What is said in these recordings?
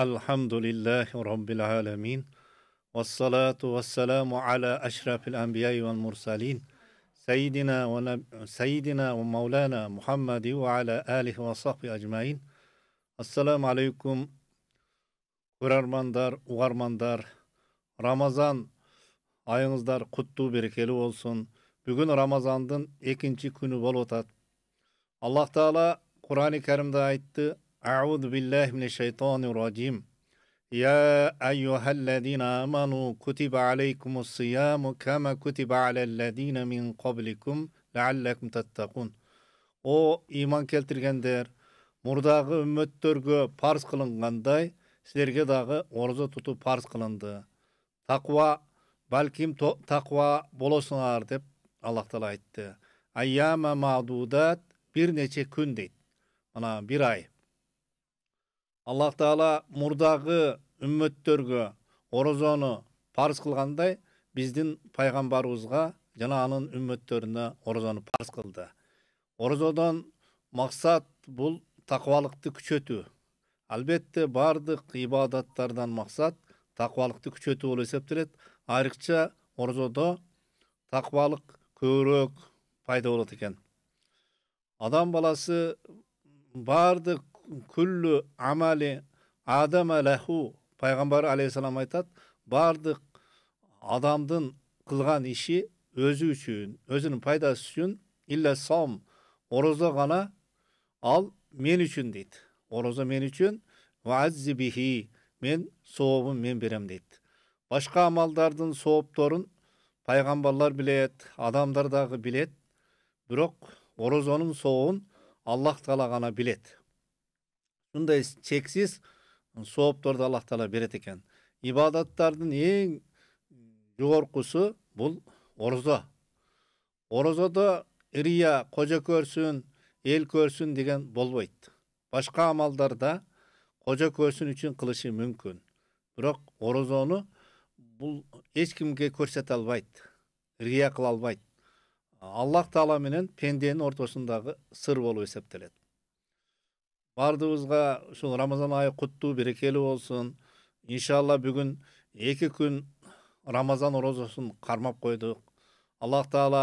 Elhamdülillahi Rabbil alemin. Vessalatu vesselamu ala eşrafil enbiyayı vel mursalin. Seyyidina ve, neb- Seyyidina ve Mevlana Muhammedi ve ala alihi ve sahbihi ecmain. Esselamu aleyküm. Kurarmandar, uvarmandar. Ramazan ayınızlar kutlu berekeli olsun. Bugün Ramazan'ın ikinci günü bol otat. Allah Teala Kur'an-ı Kerim'de aitti. أعوذ بالله من الشيطان الرجيم يا أيها الذين آمنوا كتب عليكم الصيام كما كتب على الذين من قبلكم لعلكم تتقون О иман келтіргендер, мұрдағы үміттіргі парс қылынғандай, сілерге дағы ораза тұтып парс қылынды. Тақва, бәлкім тақва болосыңар деп Аллах айтты. Айяма мадудат бір нече күн дейді. Ана бір ай аллах таала мурдагы үммөттөргө орозону парыз кылгандай биздин пайгамбарыбызга жана анын үммөттөрүнө орозону парыз кылды орозодон максат бул тақвалықты күчөтүү албетте баардык ибадаттардан максат такыбалыкты күчөтүү болуп эсептелет айрыкча орозодо такыбалык көбүрөөк пайда болот экен адам баласы баардык күллі амали адама ләху пайғамбар алейхисалам айтады бардық адамдың қылған іші өзі үшін өзінің пайдасы үшін илля саум ораза ғана ал мен үшін дейді ораза мен үшін уәззибихи мен соғыбын мен берем дейді башқа амалдардың соғыптарын пайғамбарлар білет адамдар дағы білет бірақ оразаның соғын аллах тағала ғана білет мындай чексиз соопторду аллах таала берет экен ибадаттардын эң жогоркусу бул орозо орозодо ырыя кожо көрсүн эл көрсүн деген болбойт башка амалдарда кожо көрсүн үчүн кылышы мүмкүн бирок орозону бул эч кимге көрсөтө албайт рыя кыла албайт аллах таала менен пенденин ортосундагы сыр болуп эсептелет баардыгыбызга ушул рамазан айы куттуу берекелүү болсун иншалла бүгүн эки күн рамазан орозосун кармап койдук аллах таала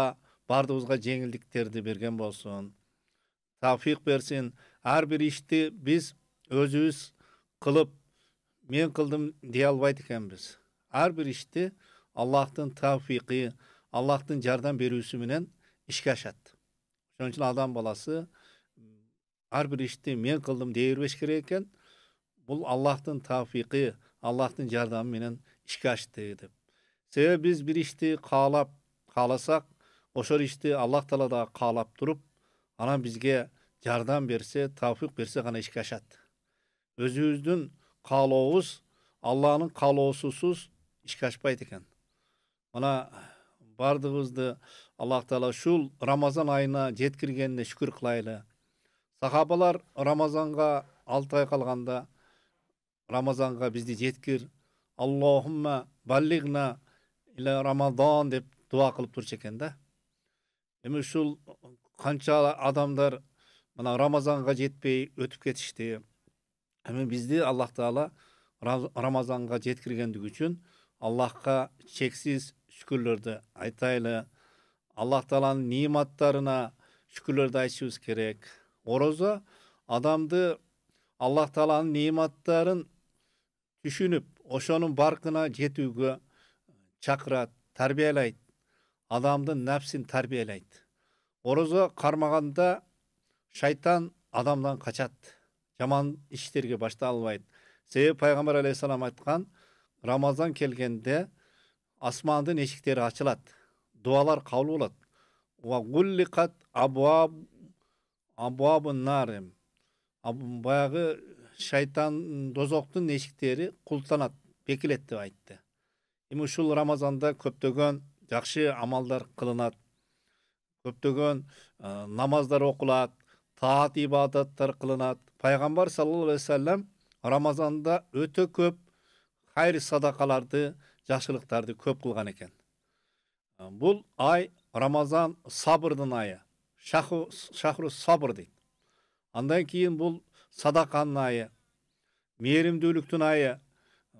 баардыгыбызга жеңилдиктерди берген болсун тавфик берсин ар бир ишти биз өзүбүз кылып мен кылдым дей албайт экенбиз ар бир ишти аллахтын тавфики аллахтын жардам берүүсү менен ишке ашат ошон үчүн адам баласы әрбір ишти мен қылдым дей бербеш керек екен бұл аллахтың тауфиқи аллахтың жардамы менен ишке ашты деп себеби биз бир ишти каалап кааласак ошол ишти аллах таала дагы каалап туруп анан бизге жардам берсе тавфик берсе гана ишке ашат өзүбүздүн каалообуз алланын каалоосусуз ишке ашпайт экен мына баардыгыбызды аллах таала ушул рамазан айына жеткиргенине шүкір кылайлы сахабалар рамазанға алты ай қалғанда рамазанға бізді жеткір аллахумма баллигна иля рамазан» деп дуа қылып екен да эми ушул қанша адамдар мына рамазанға жетпей өтіп кетішті. Емі бізді аллах таала рамазанға жеткіргендігі үшін аллахқа шексіз шүкірлерді айтайлы аллах тааланын нематтарына шүкірлерді айтышыбыз керек ораза адамды аллах тааланын нематтарын түшүнүп ошонун барқына жетүүгө чакырат тарбиялайт адамдын нәпсин тарбиялайт орозо кармаганда шайтан адамдан качат жаман иштерге башта албайт себеби пайгамбар алейхисалам айткан рамазан келгенде асмандын эшиктери ачылат дубалар кабыл болот абуабы нарем баягы шайтан дозоктун эшиктери култанат бекилет деп айтты эми ушул рамазанда көптөгөн жакшы амалдар кылынат көптөгөн э, намаздар окулат таат ибадаттар кылынат пайгамбар саллаллаху алейхи вассалам рамазанда өтө көп хайр садакаларды жакшылыктарды көп кылган экен э, бул ай рамазан сабырдын айы шахру, шахру сабыр дейді андан кейін бұл садақаның айы мейірімділіктің айы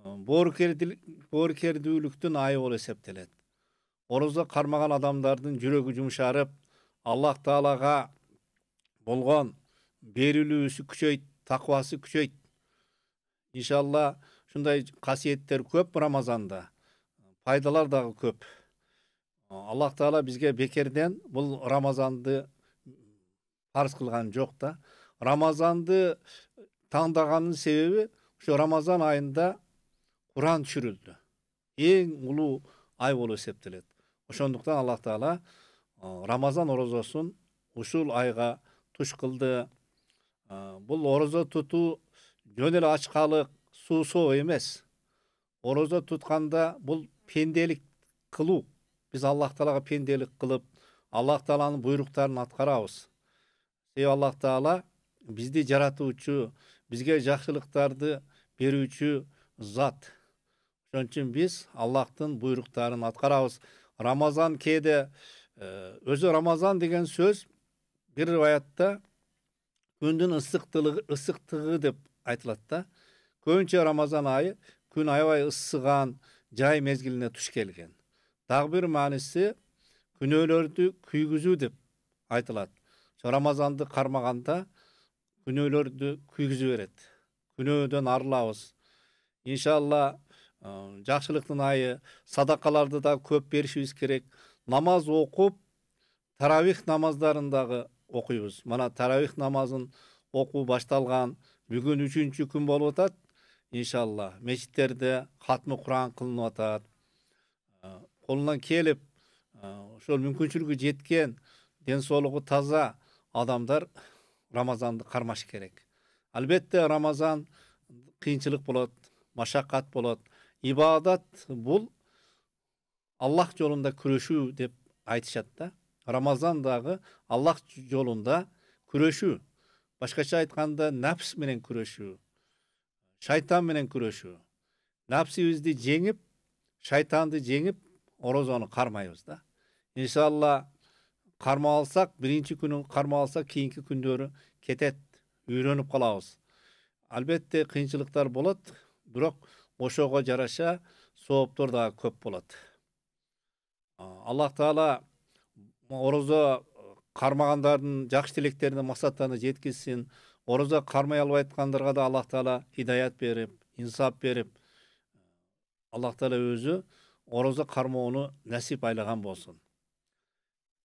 боркерділіктің айы болып есептеледі ораза қармаған адамдардың жүрегі жұмшарып аллах тағалаға болған берілуісі күшейт тақуасы күшейт иншалла шындай қасиеттер көп рамазанда пайдалар дағы көп аллах таала бізге бекерден бұл рамазанды парз қылған жоқ да рамазанды тандагандын себебі ушу рамазан айында Құран түшүрүлдү Ең ұлы ай болып есептеледі ошондуктан аллах таала рамазан орозосун ушул айга туш кылды бул орозо тутуу жөн эле ачкалык суусоо эмес орозо тутканда бул пенделик кылуу біз аллах тағалаға пенделік қылып аллах тағаланың бұйрықтарын атқарабыз е аллах тағала бізді жаратушы бізге жақсылықтарды беруші зат ошон үчүн биз аллахтын буйруктарын аткарабыз рамазан кейде, ә, өзү рамазан деген сөз бир аятта күндің ысыктылыгы ысыктыгы деп айтылат да көбүнчө рамазан айы күн аябай ысыган жай мезгилине туш келген дагы бир мааниси күнөөлөрдү күйгүзүү деп айтылат ошо рамазанды кармаганда күнөөлөрдү күйгүзүп берет күнөөдөн арылабыз иншалла жакшылыктын айы садакаларды да көп беришибиз керек намаз окуп таравих намаздарын дагы окуйбуз мына таравих намазын окуу башталган бүгүн үчүнчү күн болуп атат иншалла мечиттерде хатмы куран кылынып атат қолынан келіп ошол мүмкүнчүлүгү жеткен денсаулығы таза адамдар рамазанды кармаш керек албетте рамазан кыйынчылык болот машақат болот ибадат бул аллах жолунда күрөшүү деп айтышат да рамазан дагы аллах жолунда күрөшүү башкача айтканда нәпс менен күрөшүү шайтан менен күрөшүү нәпсибизди жеңип шайтанды жеңип оразаны қармаймыз да иншалла қармап алсақ бірінші күні қармап алсақ кейінгі күндері кетеді үйреніп қаламыз әлбетте қиыншылықтар болады бірақ ошоға жараша сооптор да көп болады аллах таала ораза қармағандардың жақсы тілектеріне мақсаттарына жеткізсін ораза қармай албай айтқандарға да аллах таала хидаят беріп инсап беріп аллах таала өзі ораза кармоону насип айлаган болсын.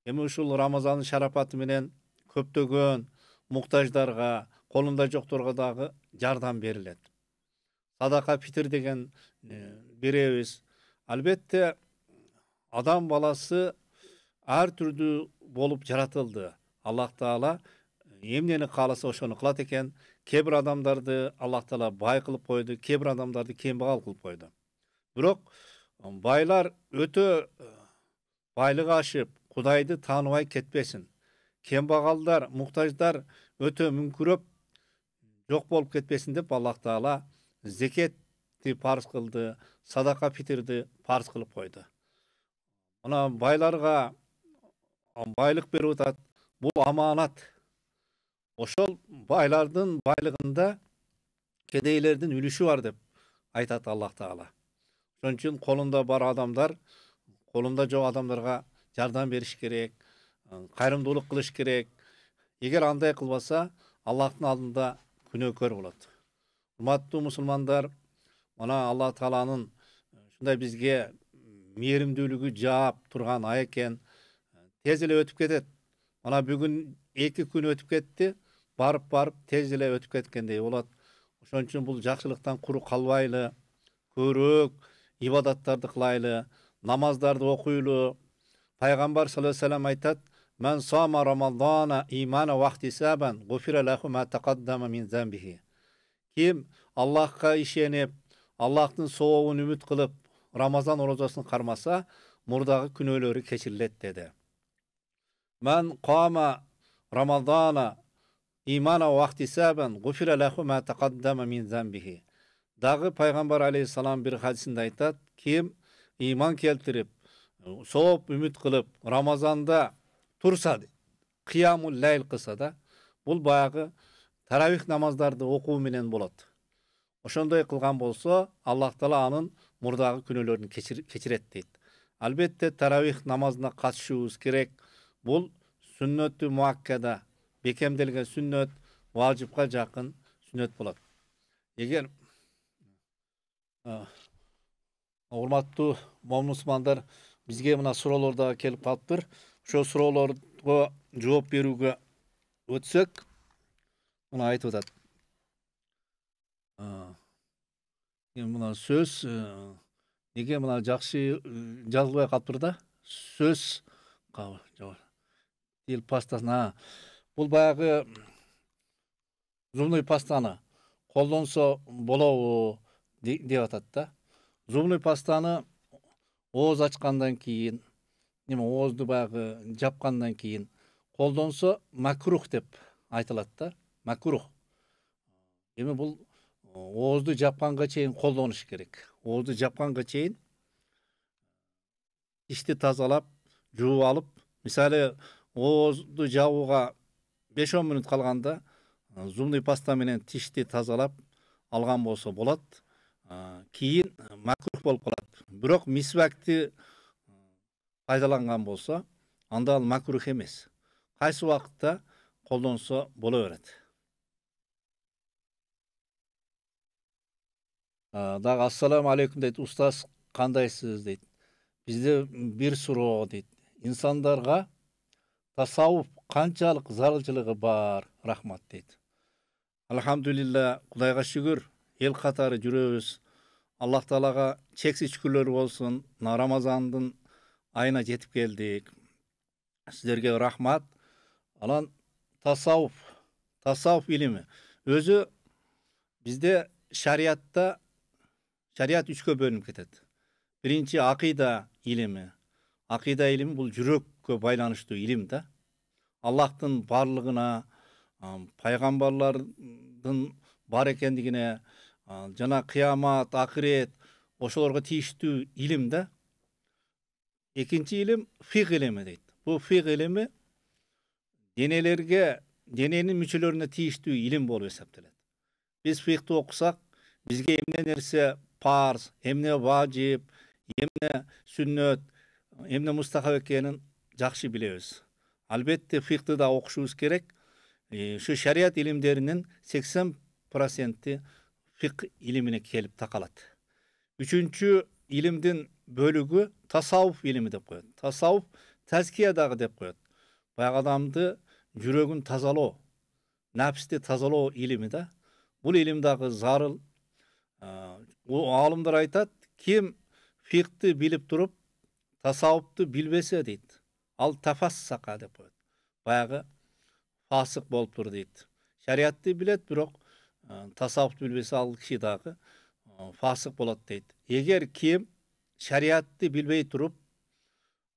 эми ушул рамазандын шарапаты менен көптөгөн муктаждарга колунда жокторго дагы жардам берилет садака питир деген беребиз албетте адам баласы ар түрдүү болуп жаратылды аллах таала эмнени кааласа ошону кылат экен кээ бир адамдарды аллах таала бай кылып койду кээ бир адамдарды кембагал кылып койду бирок байлар өтө байлық ашып құдайды тануай кетпесін кембағалдар мұқтаждар өтө мүңкүрөп жоқ болып кетпесін деп аллах таала зекетті парыз қылды садақа фитрді парыз қылып қойды мына байларға байлық беріп жатады бұл аманат ошол байлардың байлығында кедейлердің үлүшү бар деп айтады аллах таала ошон үчүн колунда бар адамдар колунда жок адамдарга жардам бериш керек кайрымдуулук кылыш керек эгер андай кылбаса аллахтын алдында күнөөкөр болот урматтуу мусулмандар мына алла тааланын ушундай бизге мээримдүүлүгү жаап турган ай экен тез эле өтүп кетет мына бүгүн эки күн өтүп кетти барып барып тез эле өтүп кеткендей болот ошон үчүн бул жакшылыктан куру калбайлы көбүрөөк ибадаттарды қылайлы, намаздарды окуйлы Пайғамбар саллаллаху алейхи вассалам айтат мән сама рамалдана, имана вахтисабан лаху ма мин Кім, Аллахқа Аллахтың үміт рамазан оразасын қармаса, мұрдағы күнөлері кешіріледі деді. мән қама рамазана имана вахтисабан лаху ма тақаддама мин замбихи дагы пайгамбар алейхисалам бир хадисинде айтат ким ыйман келтирип сооп үмүт кылып рамазанда турса дейт кыяму ләйл кылса да бул баягы тарабих намаздарды окуу менен болот ошондой кылган болсо аллах таала анын мурдагы күнөөлөрүн кечирет дейт албетте тарабих намазына катышуубуз керек бул сүннөтү муаккада бекемделген сүннөт важипка жакын сүннөт болот эгер урматтуу момунусмандар бизге мына суроолор дагы келип калыптыр ошол суроолорго жооп берүүгө өтсөк мына айтып атат эми мына сөз неге мына жакшы жазылбай калыптыр да сөз тил пастасына бул баягы зубной пастаны колдонсо болобу деп атады да зубный пастаны ооз ачкандан кийин эме оозду баягы жапкандан кийин колдонсо макрух деп айтылат да макрух эми бул оозду жапканга чейин колдонуш керек оозду жапканга чейин тишти тазалап жууп алып мисалы оозду жабууга беш он мүнөт калганда зубный паста менен тишти тазалап алган болсо болот кейін макрух болып қалады бірақ мисвакты пайдаланған болса анда ал макрух емес қайсы уақытта қолданса бола береді дағы ассаламу алейкум дейді ұстаз қандайсыз дейді бізде бір сұрақ дейді инсандарға тасауф қаншалық зарылшылығы бар рахмат дейді алхамдулилля құдайға шүгір ел қатары жүреміз аллах таалага шексіз шүкірлер болсын мына рамазандын айына жетіп келдік. Сіздерге рахмат анан тасауф тасауф ілімі өзі бізде шариатта шариат үшке бөлініп кетеді бірінші ақида ілімі ақида ілімі бұл жүрекке байланыштуу ілім да аллахтын барлыгына пайгамбарлардын бар екендігіне жана кыямат акырет ошолорго тийиштүү илим да экинчи илим фих илими дейт бул фих илими денелерге дененин мүчөлөрүнө тийиштүү илим болуп эсептелет биз фихти окусак бизге эмне нерсе парз эмне важип эмне сүннөт эмне мустахаб экенин жакшы билебиз албетте фихти да окушубуз керек ушу э, шарият илимдеринин сексен проценти фиқ илимине келіп такалат үшінші илимдин бөлігі тасауф ілімі деп қояды тасауф дагы деп коет баягы адамды жүрегін тазалоо нәпсти тазалоо илими да бұл илим дагы зарыл аалымдар айтат, ким фикты билип біліп тұрып билбесе білбесе дейді ал тафассака деп коет баягы фасык болуптур дейт шариятты билет бирок Э, тасаупты билбесе ал киши дагы э, фасык болот дейт эгер ким шариятты билбей туруп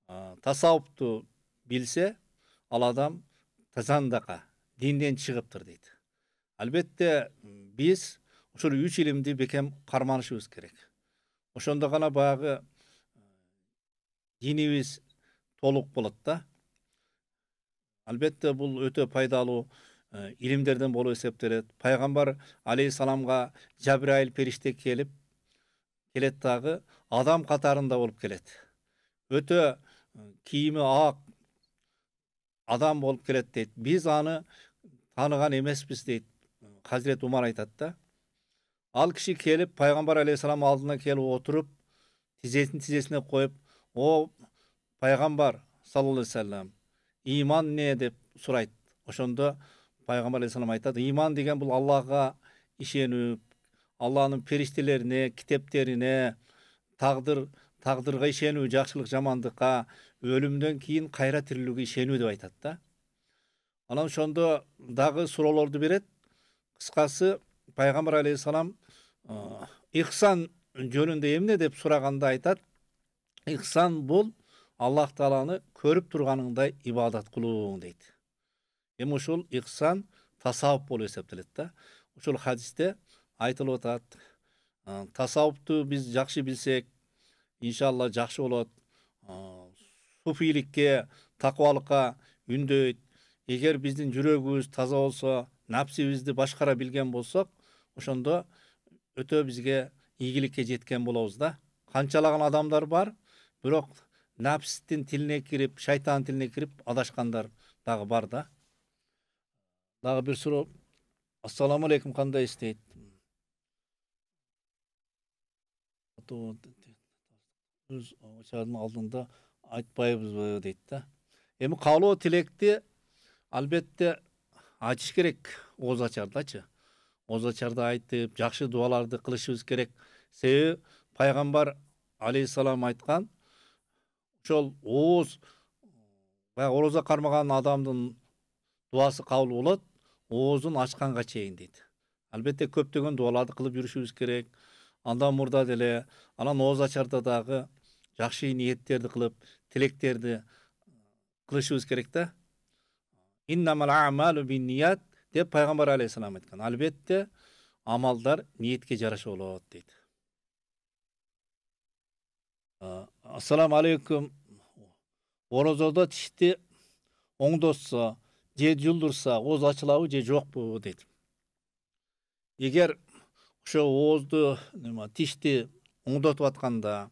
э, тасаввупту билсе ал адам тазандака динден чыгыптыр дейт албетте биз ушул үч илимди бекем карманышыбыз керек ошондо гана баягы динибиз толук болот да албетте бул өтө пайдалуу илимдерден болуп эсептелет пайгамбар алейхисаламга жабрайыл периште келип келет дагы адам катарында болуп келет өтө кийими ак адам болуп келет дейт биз аны тааныган эмеспиз дейт хазирет умар айтат да ал киши келип пайгамбар алейхисалам алдына келип отуруп тизесин тизесине коюп о пайгамбар саллаллаху алейхи вассалам ыйман эмне деп сурайт ошондо пайғамбар алейхисалам айтады иман деген бұл аллаға ишену алланың періштелеріне кітептеріне тағдыр тағдырға ишену жақсылық жамандыққа өлімден кейін қайра тірілуге ишену деп айтады да анан ошондо дагы суроолорду берет кыскасы пайгамбар алейхисалам ихсан жөнүндө эмне деп сураганда айтат ихсан бул аллах тааланы көрүп турганыңдай ибадат кылуу дейт эми ушул ихсан болып болуп эсептелет да ушул хадисте айтылып атат тасавупту биз жакшы билсек иншалла жакшы болот суфийликке такыбалыкка үндөйт эгер биздин жүрөгүбүз таза болсо напсибизди башкара билген болсок ошондо өтө бизге ийгиликке жеткен болобуз да канчалаган адамдар бар бирок напстин тилине кирип шайтандын тилине кирип адашкандар дагы бар да дагы бир суроо ассалому алейкум кандайсыз дейт өз алдында айтпайбызбы дейт да эми каалоо тилекти албетте айтыш керек ооз ачардачы ооз ачарды айтып жакшы дубаларды кылышыбыз керек себеби пайгамбар алейхисалам айткан ошол ооз баягы ороза кармаган адамдын дубасы кабыл болот оозун ачканга чейин дейт албетте көптөгөн дубаларды кылып жүрүшүбүз керек андан мурда деле анан ооз ачарда дагы жакшы ниеттерди кылып тилектерди кылышыбыз керек да деп пайгамбар алейхисалам айткан албетте амалдар ниетке жараша болот дейт ассаламу алейкум орозодо тишти оңдотсо же жулдурса ооз ачылабы же жокпу дейт эгер ошо оозду тишти оңдотуп атканда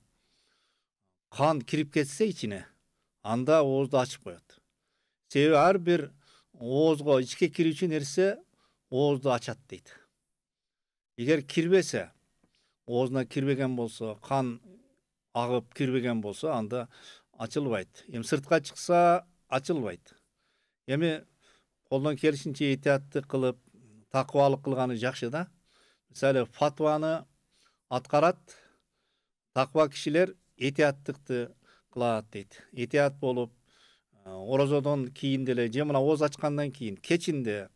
кан кирип кетсе ичине анда оозду ачып коет себеби ар бир оозго ичке кирүүчү нерсе оозду ачат дейт эгер кирбесе оозуна кирбеген болсо кан агып кирбеген болсо анда ачылбайт эми сыртка чыкса ачылбайт эми колдон келишинче этияттык кылып такыбалык кылганы жакшы да мисалы фатваны аткарат такыба кишилер этияттыкты кылат дейт этият болуп орозодон кийин деле же мына ооз ачкандан кийин кечинде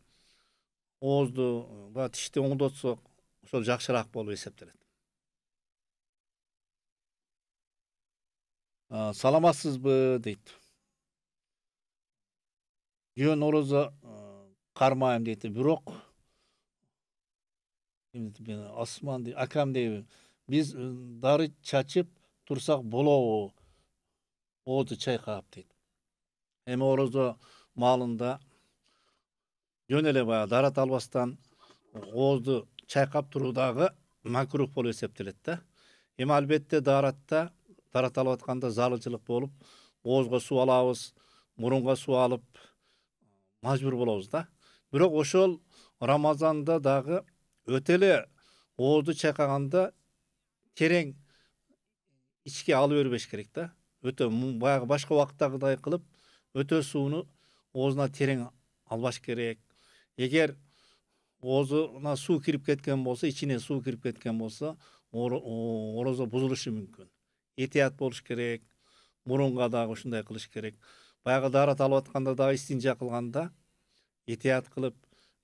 оозду баягы тишти оңдотсок ошол жакшыраак болуп эсептелет саламатсызбы дейт жөн орозо кармайм дейт бирок осман дейби акам дейби биз дары чачып турсак болобу оозду чайкап дейт эми орозо маалында жөн эле баягы дарат албастан оозду чайкап туруу дагы макрух болуп эсептелет да эми албетте даратта дарат алып атканда залычылык болуп оозго суу алабыз мурунга суу алып мажбур болобуз да бирок ошол рамазанда дагы өтө эле оозду чайкаганда терең ичке алып бербеш керек да өтө баягы башка убакыттагыдай кылып өтө сууну оозуна терең албаш керек эгер оозуна суу кирип кеткен болсо ичине суу кирип кеткен болсо орозо бузулушу мүмкүн этият болуш керек мурунга дагы ушундай кылыш керек баягы даарат алып атканда дагы истинжа кылганда этият кылып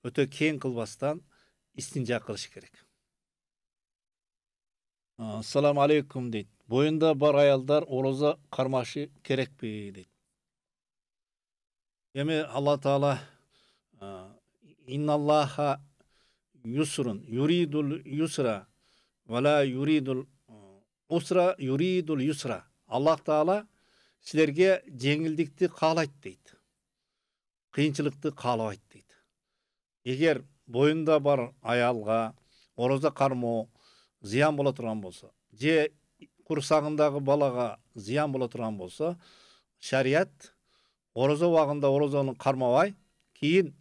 өтө кең кылбастан истинжа кылыш керек ассаламу алейкум дейт боюнда бар аялдар орозо кармашы керекпи дейт эми алла таала инналлаха юсрун юридул юсра вала юридул усра юридул юсра аллах таала силерге жеңилдикти каалайт дейт қиыншылықты қалайды дейді егер бойында бар аялға ораза қармау зиян бола тұрған болса же құрсағындағы балаға зиян бола тұрған болса шариат ораза уағында оразаны қармабай кейін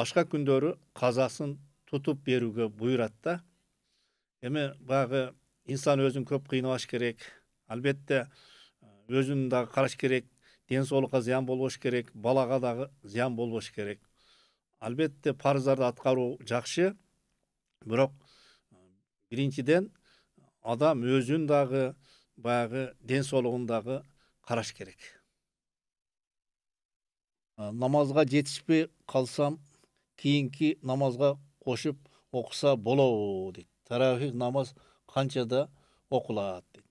башқа күндері қазасын тұтып беруге бұйырады да эми баягы инсан өзін көп кыйнабаш керек албетте өзүн дагы караш керек денсаулыққа зиян болбош керек балага дагы зыян болбош керек албетте парыздарды аткаруу жакшы бирок биринчиден адам өзүн дагы баягы ден соолугун дагы караш керек намазга жетишпей калсам кийинки намазга кошуп окуса болобу дейт тарахих намаз канчада окулат дейт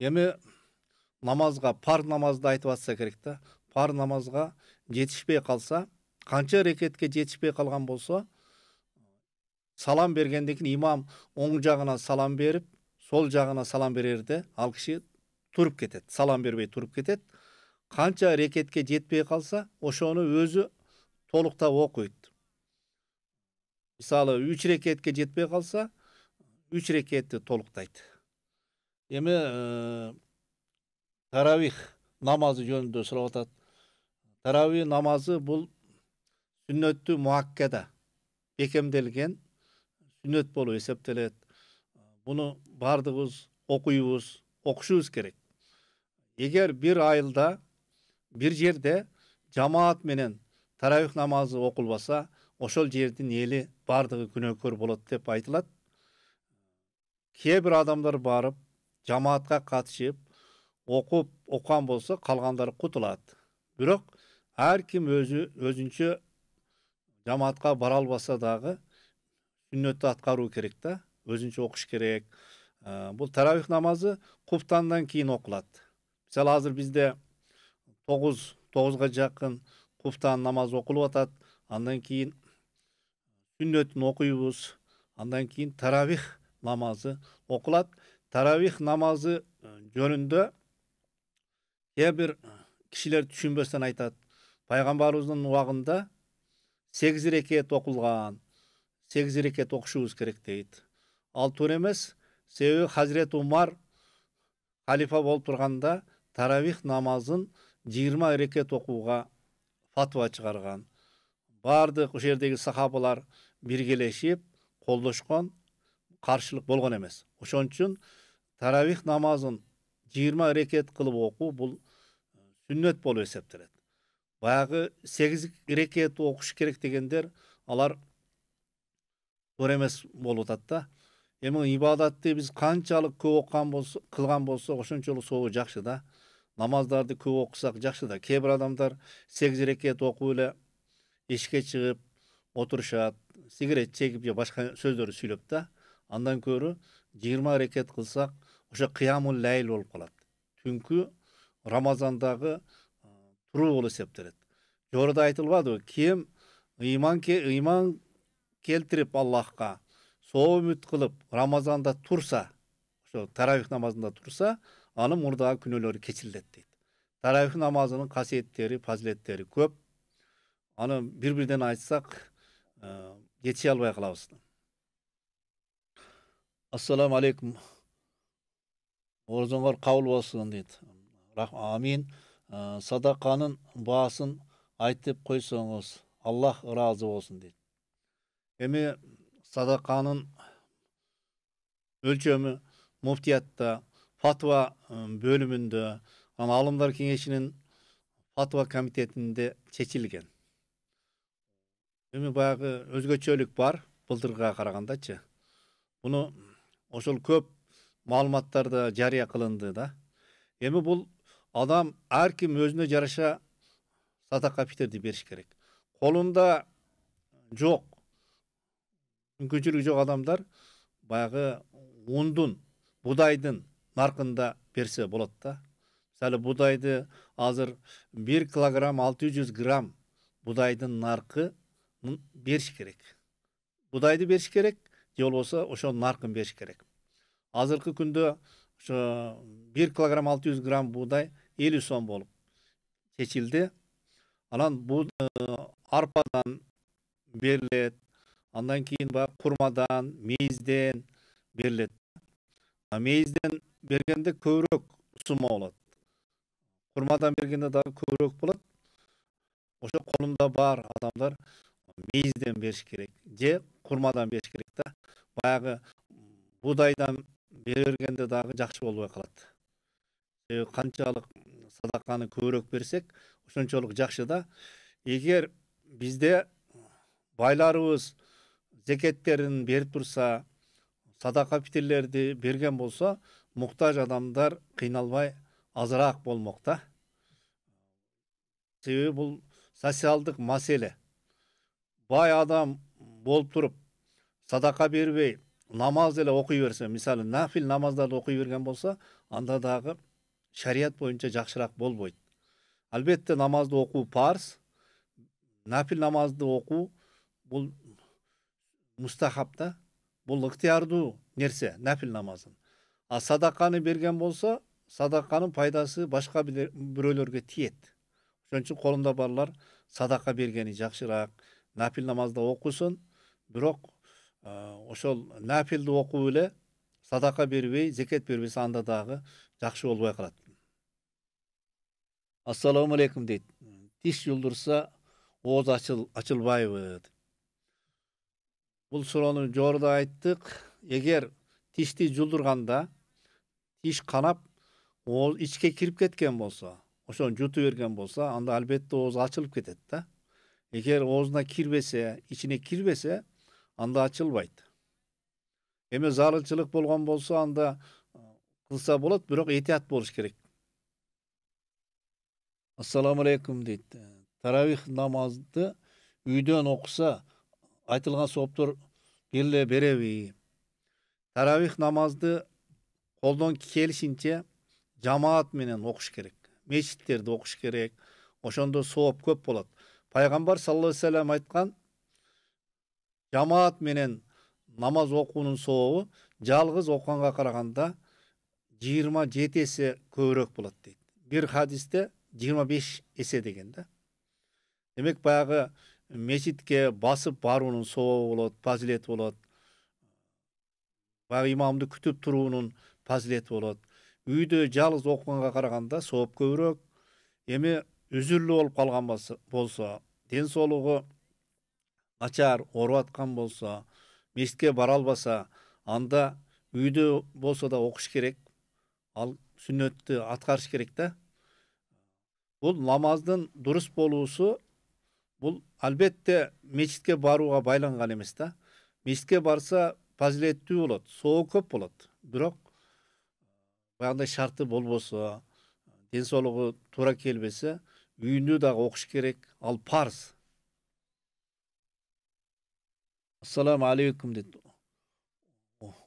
эми намазға пар намазды айтып жатса керек та пар намазға жетішпей қалса қанша рекетке жетішпей қалған болса салам бергенден кейін имам оң жағына салам беріп сол жағына салам берерде ал кіші тұрып кетеді салам бербей тұрып кетеді қанша рекетке жетпей қалса ошоны өзі толықта оқиды мысалы үч рекетке жетпей қалса үч рекетті толықтайды эми таравих намазы жөнүндө сурап атат таравих намазы бұл, сүннөттү муаккада бекемделген сүннөт болуп эсептелет буну баардыгыбыз окуйбуз окушубуз керек эгер бир айылда бир жерде жамаат менен таравих намазы окулбаса ошол жердин эли бардыгы күнөөкөр болот деп айтылат кээ бир адамдар барып жамаатка катышып окуган оққан калгандары қалғандары бирок ар ким өзү өзүнчө жамаатка бара албаса дагы сүннөттү аткаруу керек да өзүнчө окуш керек бул бұл намазы куптандан кейін окулат мисалы азыр бизде тогуз тогузга жақын куптан намазы окулуп атат андан кейін сүннөтүн окуйбуз андан кийин тарабих намазы окулат тарабих намазы жөнүндө кейбір кишилер түшүнбөстөн айтады пайгамбарыбыздын уағында сегиз рекет окулган сегиз рекет окушубуз керек дейді ал туура емес себеби хазирет умар халифа болуп турганда таравих намазын жыйырма рекет оқуға фатва чыгарган баардык ошол жердеги сахабалар биргелешип колдошкон каршылык болгон эмес ошон үчүн таравих намазын жыйырма рекет кылып окуу бул э, сүннөт болуп эсептелет баягы сегиз рекет окуш керек дегендер алар туура эмес болуп атат да эми ибадатты биз канчалык көп окуган болсо кылган болсок ошончолук сообу жакшы да намаздарды көп окусак жакшы да кээ бир адамдар сегиз рекет окуп эле эшикке чыгып отурушат сигарет чегип же башка сөздөрдү сүйлөп да андан көрө жыйырма рекет кылсак o'sha qiyamul ләйл bo'lib qoladi Түнкі рамазандағы тұру bo'lib есептеледі жоғарыда айтылбадыбы ким ыйман иман келтіріп аллахқа сол үміт қылып рамазанда тұрса ошо таравих намазында тұрса анын мурдагы күнөөлөрү кечирилет дейт таравих намазынын касиеттери фазилеттери көп аны бір бирден айтсак жетише албай калабыз ассалам алейкум оразаңар қабыл болсын дейді амин ә, садақаның басын айт деп қойсаңыз аллах разы болсын дейді эми садақаның өлшемі муфтиятта фатва бөлімінде ана ғалымдар кеңесінің фатва комитетінде шешілген эми баяғы өзгөчөлүк бар былтырга карагандачы Бұны ошол көп маалыматтар да жарыя кылынды да эми бул адам ар ким өзүнө жараша садака пикирди бериш керек колунда жок мүмкүнчүлүгү жок адамдар баягы ундун буудайдын наркында берсе болот да мисалы будайды азыр бир килограмм алты жүз грамм буудайдын наркы бериш керек будайды бериш керек же болбосо ошонун наркын бериш керек азыркы күндө ошо бир килограмм алты жүз грамм буудай элүү сом болуп чечилди анан арпадан берилет андан кийин баягы курмадан мейизден берилет мейизден бергенде көбүрөөк сумма болот курмадан бергенде дагы көбүрөөк болот ошо колунда бар адамдар мейизден бериш керек же курмадан бериш керек да баягы буудайдан бергенде дагы жакшы болбой калат себеби э, канчалык садаканы көбүрөөк берсек ошончолук жакшы да эгер бизде байларыбыз зекеттерин берип турса садака фитирлерди берген болсо муктаж адамдар кыйналбай азыраак болмок да себеби бул социалдык маселе бай адам болуп туруп садака бербей намаз эле окуй берсе мисалы нафил намаздарды окуй берген болсо анда дагы шарият боюнча жакшыраак болбойт албетте намазды окуу парз нафил намазды окуу бул мустахаб да бул ыктыярдуу нерсе нафил намазын а садаканы берген болсо садаканын пайдасы башка бирөөлөргө тиет ошон үчүн колунда барлар садака бергени жакшыраак нафил намазда окусун бирок ошол нафилди окуп эле садака бербей зекет бербесе анда дагы жакшы болбой калат ассалому алейкум дейт тиш жулдурса ооз ачылбайбы деп бул суроону жогоруда айттык эгер тишти жулдурганда тиш канап ооз ичке кирип кеткен болсо ошону жуту берген болсо анда албетте ооз ачылып кетет да эгер оозуна кирбесе ичине кирбесе анда ачылбайт эми зарылчылык болгон болсо анда кылса болот бирок этият болуш керек ассаламу алейкум дейт э, таравих намазды үйдөн окуса айтылган сооптор келе береби таравих намазды колдон келишинче жамаат менен окуш керек мечиттерде окуш керек ошондо сооп көп болот пайгамбар саллаллаху алейхи вассалам айткан жамаат менен намаз окуунун сообу жалгыз окуганга караганда жыйырма жети эсе көбүрөөк болот дейт бир хадисте жыйырма беш эсе деген да демек баягы мечитке басып баруунун сообу болот пазилети болот баягы имамды күтүп туруунун пазилети болот үйдө жалгыз окуганга караганда сооп көбүрөөк эми үзүрлүү болуп калган болсо ден соолугу Ачар, ооруп аткан болсо мечитке бара албаса анда үйдө болсо да окуш керек ал сүннөттү аткарыш керек да бул намаздын дурус болуусу бул албетте мечитке барууга байланган эмес да мечитке барса пазилеттүү болот соо көп болот бирок баягындай шарты болбосо ден соолугу туура келбесе үйүндө дагы окуш керек ал парз ассаламу алейкум деді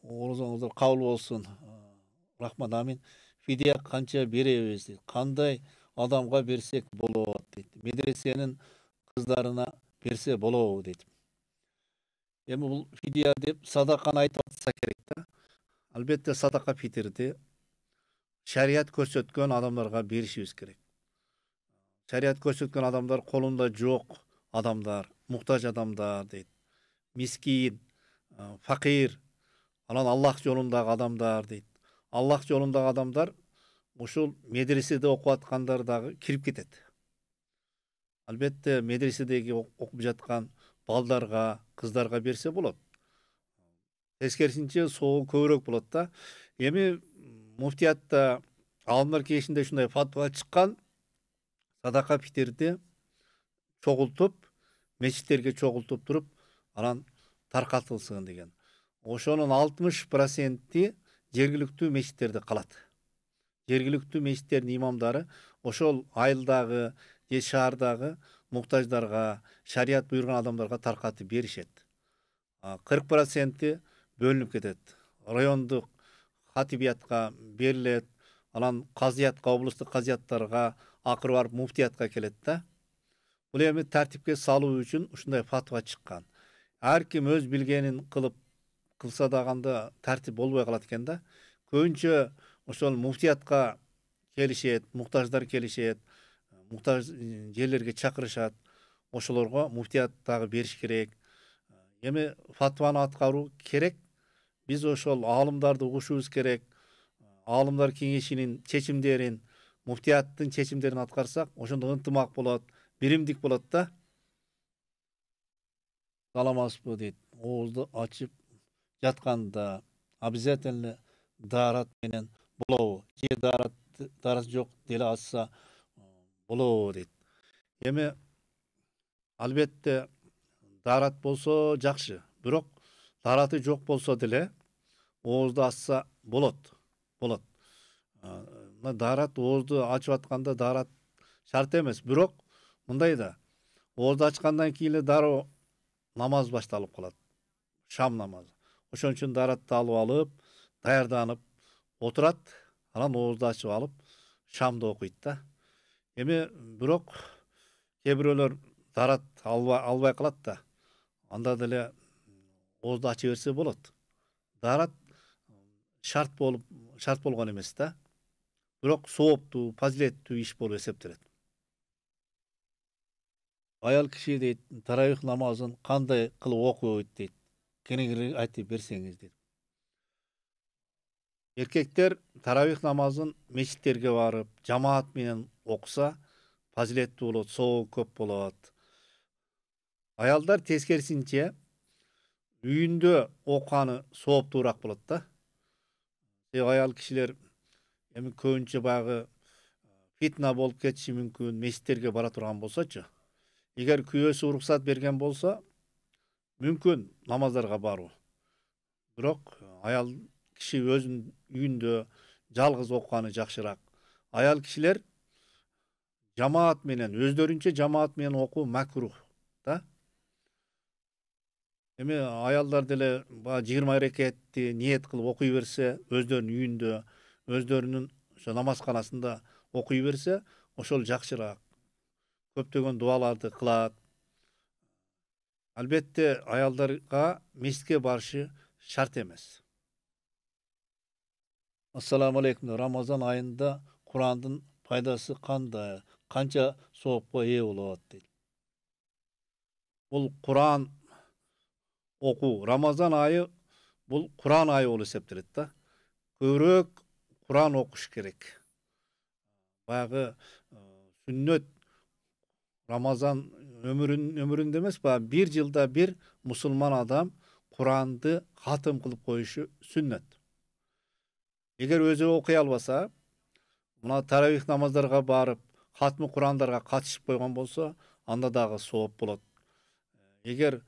оразаңыздар қабыл болсын рахмат амин фидия қанша береміз дейді қандай адамға берсек болады дейді медресенің қыздарына берсе болады дейді енді бұл фидия деп садақаны айтып жатса керек та әлбетте садақа фитрде шариғат көрсеткен адамдарға берішіміз керек шариғат көрсеткен адамдар қолында жоқ адамдар мұқтаж адамдар дейді мискин э, фақир анан аллах жолундагы адамдар дейт аллах жолундагы адамдар ушул медреседе окуп аткандар дагы кирип кетет албетте медреседеги окуп жаткан балдарга кыздарга берсе болот тескерисинче соо көбүрөөк болот да эми муфтиятта аалымдар кеңешинде ушундай фатва чыккан садака фитирди чогултуп мечиттерге чогултуп туруп анан таркатылсын деген ошонун алтымыш проценти жергиликтүү мечиттерде калат жергиликтүү мечиттердин имамдары ошол айылдагы же шаардагы муктаждарга шарият буйрган адамдарга таркатып беришет кырк проценти бөлүнүп кетет райондук хатибиятка берилет анан казыятка облустук казыяттарга акыры барып муфтиятка келет да бул эми тартипке салуу үчүн ушундай фатва чыккан кім өз білгенін қылып қылса дағанда тартип болбой қалады экен да көбүнчө ошол муфтиятка келишет муктаждар келишет муктаж жерлерге чакырышат ошолорго муфтият дагы бериш керек эми фатваны аткаруу керек биз ошол аалымдарды угушубуз керек аалымдар кеңешинин чечимдерин муфтияттын чечимдерин аткарсак ошондо ынтымак болот биримдик болот да таламаспы дейді ауызды ачып жатканда обязательно дарат менен болобу же дарат дарат жок деле ачса болобу дейт эми албетте дарат болсо жакшы бирок дараты жок болсо деле оозду ачса болот болот мына дарат оозду ачып атканда дарат шарт эмес бирок мындай да оозду ачкандан кийин эле дароо намаз башталып калат шам намазы ошон үчүн дааратты алып алып даярданып отурат анан оозду ачып алып шамды окуйт да эми бирок кээ бирөөлөр дарат албай калат да анда деле оозду ача берсе болот дарат шарт болуп шарт болгон эмес да бирок сооптуу пазилеттүү иш болуп эсептелет аял киши дейт тарауих намазын кандай кылып окуйт дейт кеңірек айтып берсеңиз эркектер еркектер тарауих намазын мечиттерге барып жамаат менен окуса фазилеттүү болот соо көп болот аялдар тескерисинче үйүндө окуганы сооптуураак болот да себеби аял кишилер эми көбүнчө баягы фитна болуп кетиши мүмкүн мечиттерге бара турган болсочу егер күйеуісі рұқсат берген болса мүмкін намаздарға бару бірақ аял кіші өзінің үйінде жалғыз оқығаны жақшырақ аял кішілер жамаат менен өздөрүнчө жамаат менен окуу макрух да эми аялдар деле баягы жыйырма рекетти ниет кылып окуй берсе өздөрүнүн үйүндө өздөрүнүн ошо намазканасында окуй берсе ошол жакшыраак көптөгөн дубаларды кылат албетте аялдарга мечитке барышы шарт эмес ассаламу алейкум рамазан айында курандын пайдасы кандай канча соопко ээ болот дейт бул куран окуу рамазан айы бул куран айы болуп эсептелет да көбүрөөк куран окуш керек баягы сүннөт рамазан ömürün ömüründe эмес баягы бир жылда бир мусулман адам куранды хатым кылып коюшу сүннөт эгер өзү окуй албаса мына таравих намаздарга барып хатмы курандарга катышып койгон болсо анда дагы сооп болот эгер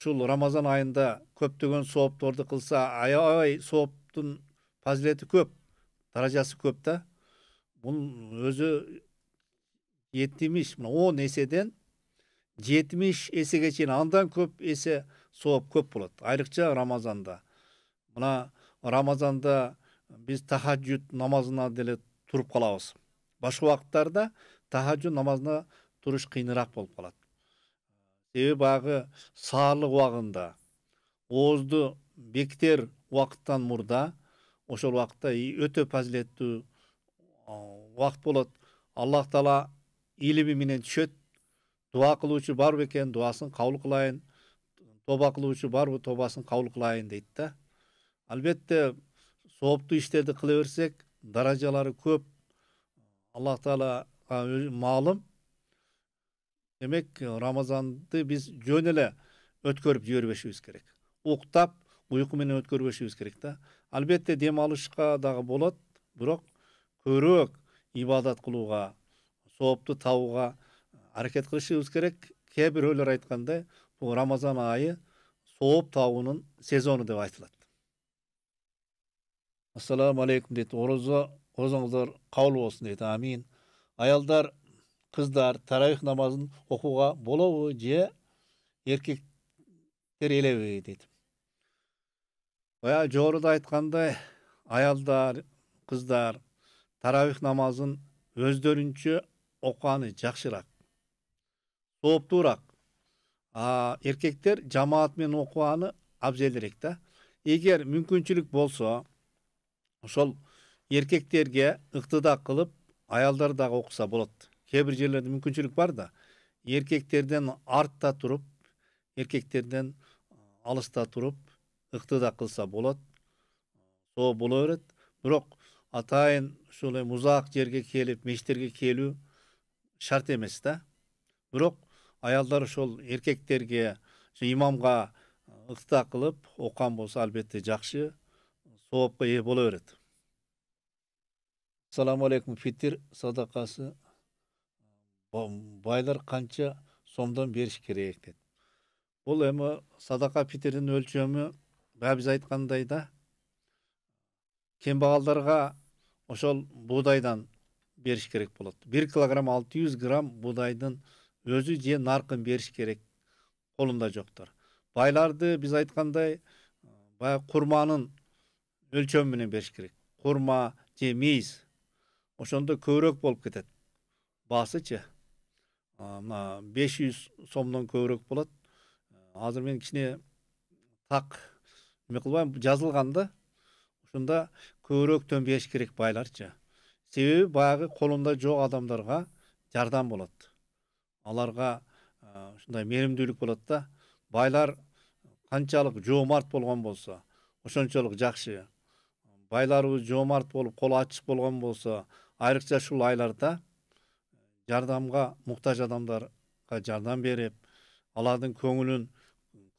ушул рамазан айында көптөгөн соопторду кылса аябай сооптун фазилети көп даражасы көп да бул өзү 70 мына 10 еседен 70 есеге чейин андан көп есе соғып көп болады айрықша рамазанда мына рамазанда біз тахаджуд намазына деле тұрып калабыз башка уақыттарда тахаджуд намазына тұрыш қиынырақ болып қалады себеби баягы саарлык уағында оозду бектер уақыттан мурда ошол уақытта өтө пазилеттүү уақыт болот аллах таала илими менен түшөт дуа кылуучу барбы экен дуасын кабыл кылайын тоба кылуучу барбы тобасын кабыл кылайын дейт да албетте сооптуу иштерди кыла берсек даражалары көп аллах таалага маалым демек рамазанды биз жөн эле өткөрүп жибербешибиз керек уктап уйку менен өткөрбөшүбүз керек да албетте дем алышка дагы болот бирок көбүрөөк ибадат кылууга соопту табууга аракет э, кылышыбыз керек кээ бирөөлөр айткандай бул рамазан айы сооп табуунун сезону деп айтылат ассаламу алейкум дейт орозо орозоңуздар кабыл болсун дейт амин аялдар кыздар тарабих намазын окууга болобу же эркектер элеби дейт баягы жогоруда айткандай аялдар кыздар тарабих намазын өздөрүнчө окуганы жакшыраак сооптуураак эркектер жамаат менен окуганы абзелирээк да эгер мүмкүнчүлүк болсо ошол эркектерге ыктыда кылып аялдар дагы окуса болот кээ бир жерлерде мүмкүнчүлүк бар да эркектерден артта туруп эркектерден алыста туруп ыктыда кылса болот соо боло берет бирок атайын ушул эми узак жерге келип мечиттерге келүү шарт емес та бирок аялдар ошол эркектерге имамга ыкта кылып окуган болсо албетте жакшы соопко ээ боло берет ассаламу алейкум фитир садакасы байлар канча сомдон бериш керек дейт бул эми садака фитирдин өлчөмү баягы биз айткандай да кембагалдарга ошол буудайдан бериш керек болот бир килограмм алты жүз грамм буудайдын өзү же наркын бериш керек колунда жоктор байларды биз айткандай баягы курманын өлчөмү менен бериш керек курма же мейиз ошондо көбүрөөк болуп кетет баасычы мына беш жүз сомдон көбүрөөк болот азыр мен кичине так эме кылбайм жазылган да ушунда көбүрөөктөн бериш керек байларчы себебі баяғы қолында жоқ адамдарға жардам болады аларға ушундай мээримдүүлүк болот да байлар канчалык жоомарт болгон болсо ошончолук жакшы байларыбыз жоомарт болуп колу ачык болгон болсо айрыкча ушул айларда жардамга муктаж адамдарга жардам берип алардын көңүлүн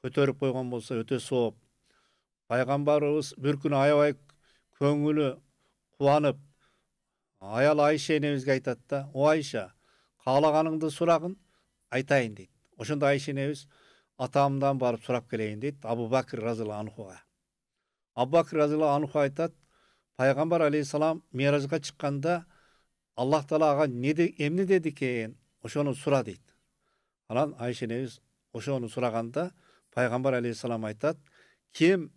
көтөрүп койгон болсо өтө сооп пайгамбарыбыз бир күнү аябай көңүлү кубанып аял айша энебизге айтат да о айша каалаганыңды сурагын айтайын дейт ошондо айша энебиз атамдан барып сурап келейин дейт абу бакир разиалла анхуга абу бакир анху айтат пайгамбар алейхисалам меражга чыкканда аллах таала ага эмне деди экен ошону сура дейт анан айша энебиз ошону сураганда пайгамбар алейхисалам айтат ким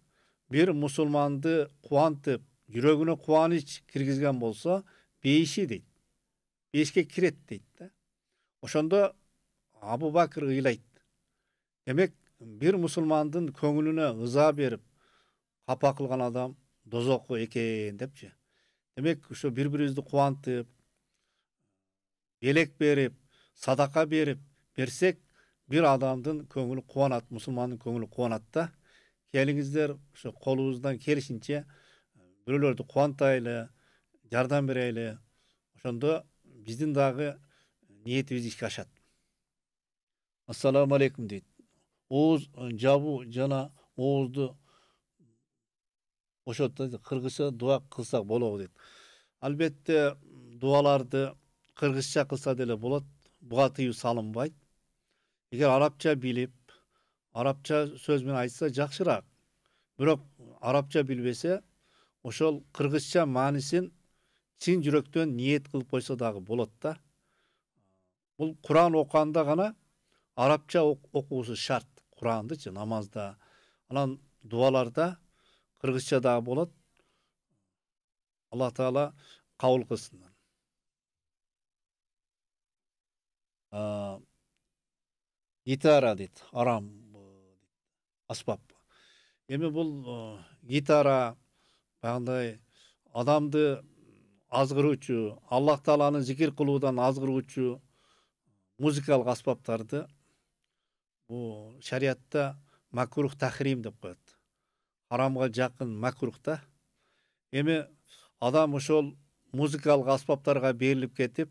бир мусулманды кубантып жүрөгүнө кубаныч киргизген болсо бейіші дейді бешке кіреді дейді да ошондо абу бакыр ыйлайт демек бир мусулмандын көңүлүнө ыза берип капа кылган адам дозокко экен депчи демек ушу бири бирибизди кубантып белек берип садака берип берсек бир адамдын көңүлү кубанат мусулмандын көңүлү кубанат да келиңиздер ушу колубуздан келишинче бирөөлөрдү кубантайлы жардам берели ошондо биздин дагы ниетибиз ишке ашат ассаламу алейкум дейт ооз жабуу жана оозду ошо кыргызча дуа кылсак болобу дейт албетте дубаларды кыргызча кылса деле болот буга тыюу салынбайт эгер арабча билип арабча сөз менен айтса жакшыраак бирок арабча билбесе ошол кыргызча маанисин чын жүрөктөн ниет кылып койсо дагы болот да бул куран окуганда гана арабча окуусу шарт курандычы намазда анан дубаларда кыргызча дагы болот алла таала кабыл кылсын гитара дейт арам аспап эми бул э, гитара баягындай адамды азгыруучу аллах тааланы зикир кылуудан азгыруучу музыкалык аспаптарды бул шариятта макрух тахрим деп коет харамга жакын макрух да эми адам ошол музыкалык аспаптарга берилип кетип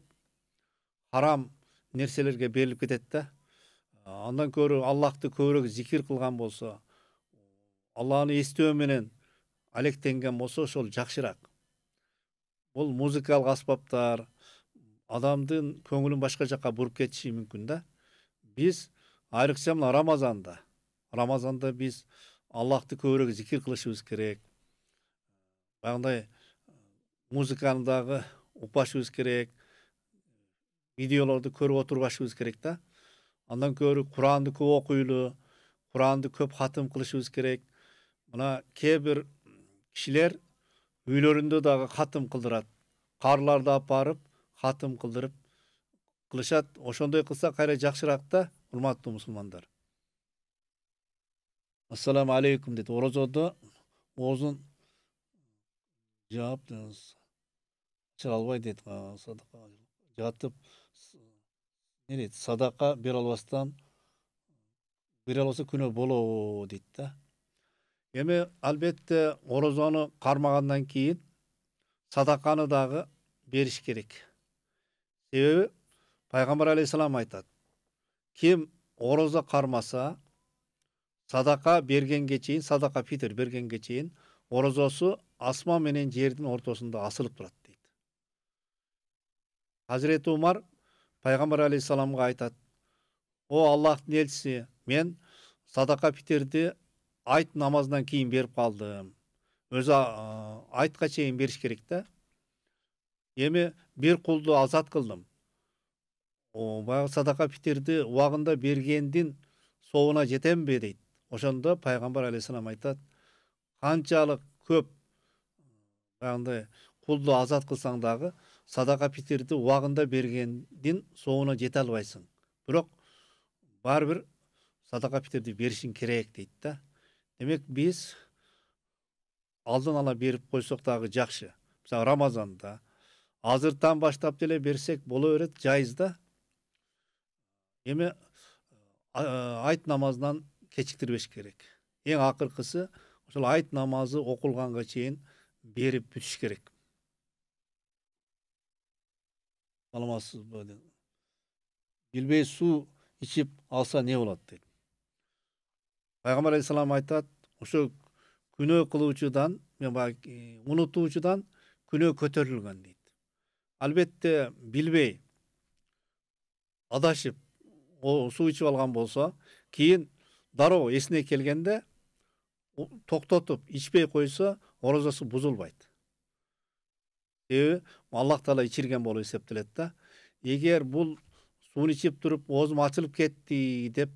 харам нерселерге берилип кетет да андан көрө аллахты көбүрөөк зикир кылган болсо алланы эстөө менен алектенген болсо ошол жакшыраак Бұл музыкалык аспаптар адамдын көңүлүн башка жаққа буруп кетиши мүмкүн да биз айрыкча мына рамазанда рамазанда биз аллахты көбүрөөк зикир кылышыбыз керек баягындай музыканы дагы укпашыбыз керек видеолорду көрүп отурбашыбыз керек да андан көрө куранды көп окуйлу куранды көп хатым кылышыбыз керек мына кээ бир кишилер үйлөрүндө дагы хатым кылдырат карларды алып барып хатым кылдырып кылышат ошондой кылса кайра жакшыраак да урматтуу мусулмандар ассаламу алейкум дейт орозодо оозун жаап ача албай дейт садака жатып эмне дейт садака бере албастан бере албаса күнөө болобу дейт да эми албетте орозону кармагандан кийин садаканы дагы бериш керек себеби пайгамбар алейхисалам айтат ким орозо кармаса садака бергенге чейин садака фитр бергенге чейин орозосу асман менен жердин ортосунда асылып турат дейт азирети умар пайгамбар алейхисаламга айтат о аллахтын элчиси мен садака фитерди айт намазынан кейін беріп қалдым өзі ә, айтқа шейін беріш керек та еме бір құлды азат қылдым баяғы садақа пітерді уағында бергендін соуына жетем бе дейді ошонда пайғамбар алейхисалам айтады қаншалық көп баяғындай құлды азат қылсаң дағы садақа пітерді уағында бергендін соңына жете албайсың бірақ бәрібір садақа пітерді берішің керек дейді да демек биз алдын ала берип койсок дагы жакшы мисалы рамазанда азыртан баштап деле берсек боло берет жайыз да эми айт намазынан кечиктирбеш керек эң акыркысы ошол айт намазы окулганга чейин берип бүтүш керек баламасызбы билбей суу ичип алса эмне болот дейт пайгамбар алейхисалам айтат ошо күнөө кылуучудан баягы унутуучудан күнөө көтөрүлгөн дейт албетте билбей адашып суу ичип алган болсо кийин дароо эсине келгенде токтотуп ичпей койсо орозосу бузулбайт себеби аллах таала ичирген болуп эсептелет да эгер бул сууну ичип туруп оозум ачылып кетти деп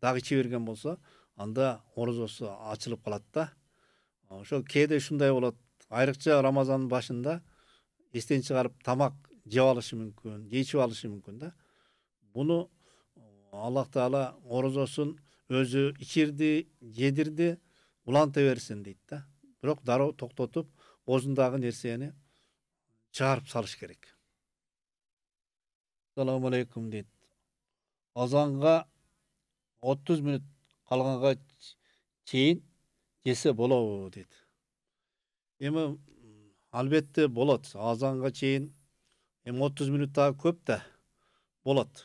дагы иче берген болсо анда орозосу ачылып калат да ошол кээде ушундай болот айрыкча рамазандын башында эстен чыгарып тамак жеп алышы мүмкүн же ичип алышы мүмкүн да буну аллах таала орозосун өзү ичирди жедирди уланта берсин дейт да бирок дароо токтотуп оозундагы нерсени чыгарып салыш керек салам алейкум дейт азанга отуз мүнөт қалғанға чейін жесе болады деді Емі, әлбетте болады. азанға чейін, емі отыз мүнөт дагы көп та болады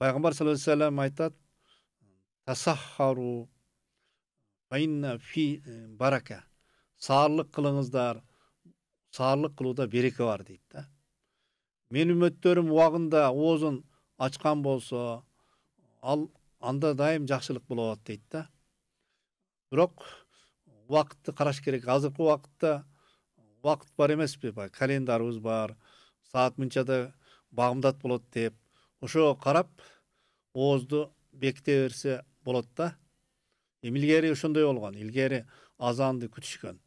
пайғамбар саллаллаху алейхи вассалам айтат тасахару э, сарлық фи барака кылыңыздар саарлык кылууда береке бар дейді. да менин үмөттөрүм убагында оозун ачкан болса ал анда дайым жакшылык бола дейт дейді да бирок убакытты караш керек азыркы убакытта убакыт бар эмеспи баягы календарыбыз бар саат мынчада багымдат болот деп ошого карап оозду беките берсе болот да эми илгери ошондой болгон илгери азанды күтүшкөн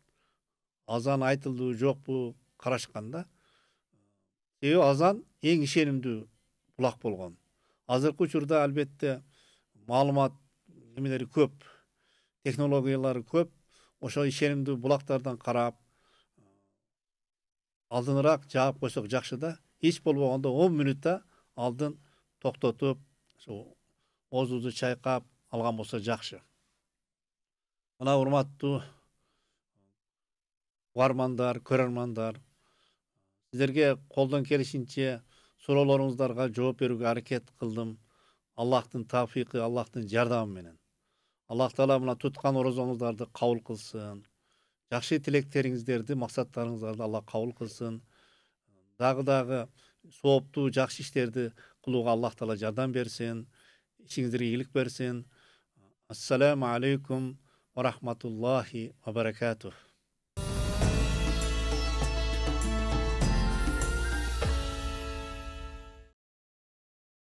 азан айтылдыбы жокпу карашкан да себеби азан эң ишенимдүү булак болгон азыркы учурда албетте маалымат немелери көп технологиялары көп ошол ишенимдүү булактардан карап э, алдыныраак жаап койсок жакшы да эч болбогондо он мүнөттө алдын токтотуп ошо оозубузду чайкап алган болсо жакшы мына урматтуу угармандар көрөрмандар сиздерге колдон келишинче суроолоруңуздарга жооп берүүгө аракет кылдым аллахтын тафиқы аллахтын жардамы менен аллах таала мына туткан орозоңуздарды кабыл кылсын жакшы тилектериңиздерди максаттарыңыздарды алла кабыл кылсын дагы дагы сооптуу жакшы иштерди кылууга аллах таала жардам берсин ишиңиздерге ийгилик берсин ассаламу алейкум ва рахматуллахи ва баракатух